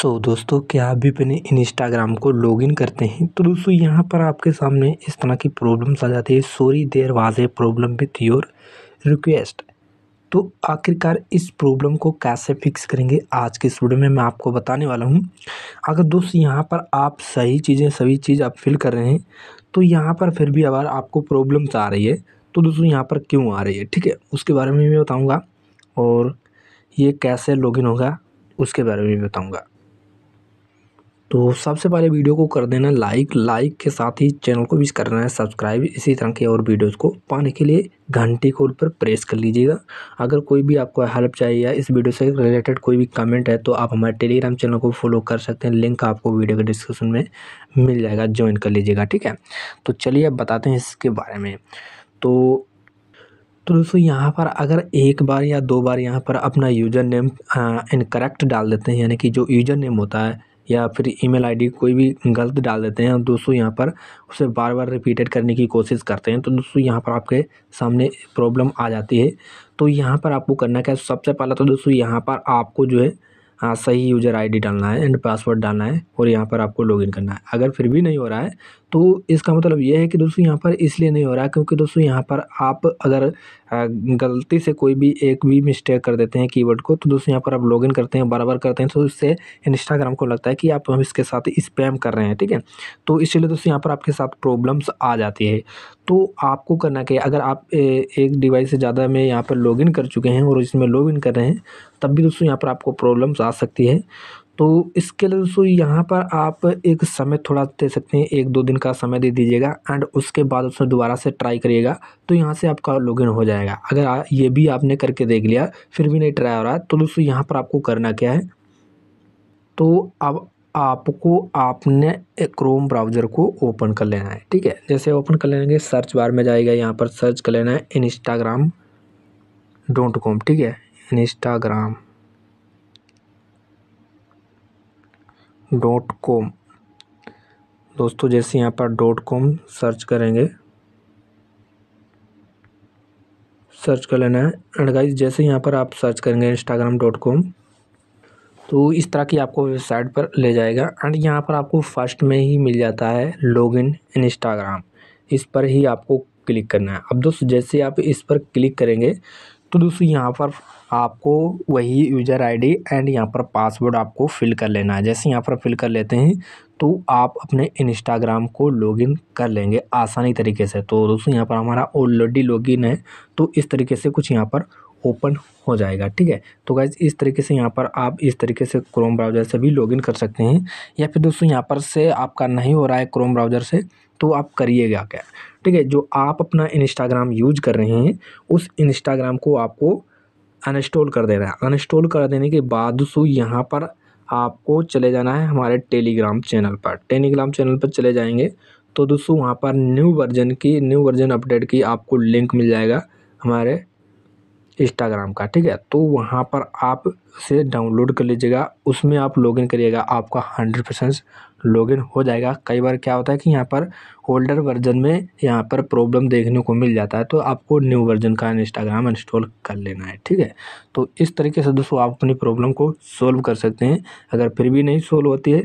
सो so, दोस्तों क्या आप भी अपने इंस्टाग्राम को लॉगिन करते हैं तो दोस्तों यहाँ पर आपके सामने इस तरह की प्रॉब्लम्स आ जाती है sorry there was a problem with your request तो आखिरकार इस प्रॉब्लम को कैसे फिक्स करेंगे आज के स्टूडियो में मैं आपको बताने वाला हूँ अगर दोस्त यहाँ पर आप सही चीज़ें सभी चीज़ आप फिल कर रहे हैं तो यहाँ पर फिर भी अगर आपको प्रॉब्लम्स आ रही है तो दोस्तों यहाँ पर क्यों आ रही है ठीक है उसके बारे में भी बताऊँगा और ये कैसे लॉगिन होगा उसके बारे में भी बताऊँगा तो सबसे पहले वीडियो को कर देना लाइक लाइक के साथ ही चैनल को भी करना है सब्सक्राइब इसी तरह के और वीडियोस को पाने के लिए घंटी को ऊपर प्रेस कर लीजिएगा अगर कोई भी आपको हेल्प चाहिए या इस वीडियो से रिलेटेड कोई भी कमेंट है तो आप हमारे टेलीग्राम चैनल को फॉलो कर सकते हैं लिंक आपको वीडियो के डिस्क्रिप्शन में मिल जाएगा ज्वाइन कर लीजिएगा ठीक है तो चलिए अब बताते हैं इसके बारे में तो तो दोस्तों यहाँ पर अगर एक बार या दो बार यहाँ पर अपना यूज़र नेम इनकरेक्ट डाल देते हैं यानी कि जो यूज़र नेम होता है या फिर ईमेल आईडी कोई भी गलत डाल देते हैं दोस्तों यहाँ पर उसे बार बार रिपीटेड करने की कोशिश करते हैं तो दोस्तों यहाँ पर आपके सामने प्रॉब्लम आ जाती है तो यहाँ पर आपको करना क्या है सबसे पहला तो दोस्तों यहाँ पर आपको जो है हाँ सही यूज़र आईडी डालना है एंड पासवर्ड डालना है और यहाँ पर आपको लॉगिन करना है अगर फिर भी नहीं हो रहा है तो इसका मतलब यह है कि दोस्तों यहाँ पर इसलिए नहीं हो रहा है क्योंकि दोस्तों यहाँ पर आप अगर गलती से कोई भी एक भी मिस्टेक कर देते हैं कीवर्ड को तो दोस्तों यहाँ पर आप लॉगिन करते हैं बार बार करते हैं तो इससे इंस्टाग्राम को लगता है कि आप हम इसके साथ स्पैम कर रहे हैं ठीक है तो इसलिए दोस्तों यहाँ पर आपके साथ प्रॉब्लम्स आ जाती है तो आपको करना क्या अगर आप ए, एक डिवाइस से ज़्यादा में यहाँ पर लॉगिन कर चुके हैं और इसमें लॉगिन कर रहे हैं तब भी दोस्तों यहाँ पर आपको प्रॉब्लम्स आ सकती है तो इसके लिए दोस्तों यहाँ पर आप एक समय थोड़ा दे सकते हैं एक दो दिन का समय दे दीजिएगा एंड उसके बाद उसमें दोबारा से ट्राई करिएगा तो यहाँ से आपका लॉगिन हो जाएगा अगर ये भी आपने करके देख लिया फिर भी नहीं ट्राई हो रहा है तो दोस्तों यहाँ पर आपको करना क्या है तो अब आपको आपने क्रोम ब्राउज़र को ओपन कर लेना है ठीक है जैसे ओपन कर लेंगे सर्च बार में जाएगा यहाँ पर सर्च कर लेना है इंस्टाग्राम डोंट कॉम ठीक है इंस्टाग्राम डॉट कॉम दोस्तों जैसे यहाँ पर डॉट कॉम सर्च करेंगे सर्च कर लेना है एंड गाइज जैसे यहाँ पर आप सर्च करेंगे इंस्टाग्राम डॉट कॉम तो इस तरह की आपको वेबसाइट पर ले जाएगा एंड यहाँ पर आपको फर्स्ट में ही मिल जाता है लॉगिन इंस्टाग्राम इस पर ही आपको क्लिक करना है अब दोस्तों जैसे आप इस पर क्लिक करेंगे तो दोस्तों यहाँ पर आपको वही यूज़र आईडी एंड यहाँ पर पासवर्ड आपको फिल कर लेना है जैसे यहाँ पर फिल कर लेते हैं तो आप अपने इंस्टाग्राम को लॉगिन कर लेंगे आसानी तरीके से तो दोस्तों यहाँ पर हमारा ऑलरेडी लॉगिन है तो इस तरीके से कुछ यहाँ पर ओपन हो जाएगा ठीक है तो गाइज़ इस तरीके से यहाँ पर आप इस तरीके से क्रोम ब्राउज़र से भी लॉगिन कर सकते हैं या फिर दोस्तों यहाँ पर से आपका नहीं हो रहा है क्रोम ब्राउज़र से तो आप करिएगा क्या ठीक है जो आप अपना इंस्टाग्राम यूज कर रहे हैं उस इंस्टाग्राम को आपको अनस्टॉल कर देना है अनस्टॉल कर देने के बाद सो यहाँ पर आपको चले जाना है हमारे टेलीग्राम चैनल पर टेलीग्राम चैनल पर चले जाएंगे तो दोस्तों वहाँ पर न्यू वर्जन की न्यू वर्जन अपडेट की आपको लिंक मिल जाएगा हमारे इंस्टाग्राम का ठीक है तो वहाँ पर आप से डाउनलोड कर लीजिएगा उसमें आप लॉगिन करिएगा आपका हंड्रेड परसेंट लॉगिन हो जाएगा कई बार क्या होता है कि यहाँ पर ओल्डर वर्जन में यहाँ पर प्रॉब्लम देखने को मिल जाता है तो आपको न्यू वर्जन का इंस्टाग्राम इंस्टॉल कर लेना है ठीक है तो इस तरीके से दोस्तों आप अपनी प्रॉब्लम को सोल्व कर सकते हैं अगर फिर भी नहीं सोल्व होती है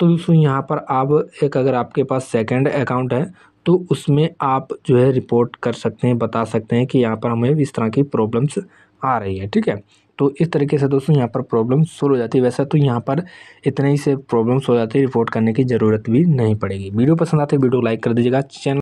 तो दोस्तों यहाँ पर आप एक अगर आपके पास सेकेंड अकाउंट है तो उसमें आप जो है रिपोर्ट कर सकते हैं बता सकते हैं कि यहाँ पर हमें इस तरह की प्रॉब्लम्स आ रही है ठीक है तो इस तरीके से दोस्तों यहाँ पर प्रॉब्लम सोल्व हो जाती है वैसे तो यहाँ पर इतने ही से प्रॉब्लम्स हो जाती है रिपोर्ट करने की ज़रूरत भी नहीं पड़ेगी वीडियो पसंद आते वीडियो लाइक कर दीजिएगा चैनल